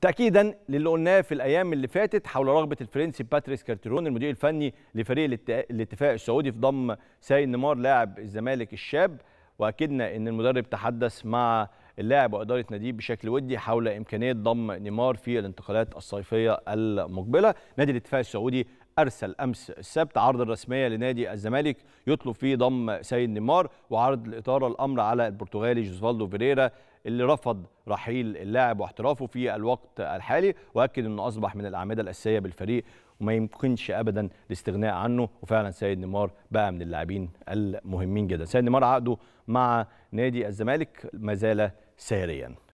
تأكيدا للي قلناه في الأيام اللي فاتت حول رغبة الفرنسي باتريس كارتيرون المدير الفني لفريق الاتفاق السعودي في ضم ساي نيمار لاعب الزمالك الشاب وأكدنا أن المدرب تحدث مع اللاعب وإدارة ناديه بشكل ودي حول إمكانية ضم نيمار في الانتقالات الصيفية المقبلة نادي الاتفاق السعودي أرسل أمس السبت عرض رسمية لنادي الزمالك يطلب فيه ضم سيد نيمار وعرض الإطارة الأمر على البرتغالي جوزفالدو فيريرا اللي رفض رحيل اللاعب واحترافه في الوقت الحالي وأكد أنه أصبح من الأعمدة الأساسية بالفريق وما يمكنش ابدا الاستغناء عنه وفعلا سيد نيمار بقى من اللاعبين المهمين جدا سيد نيمار عقده مع نادي الزمالك ما زال ساريا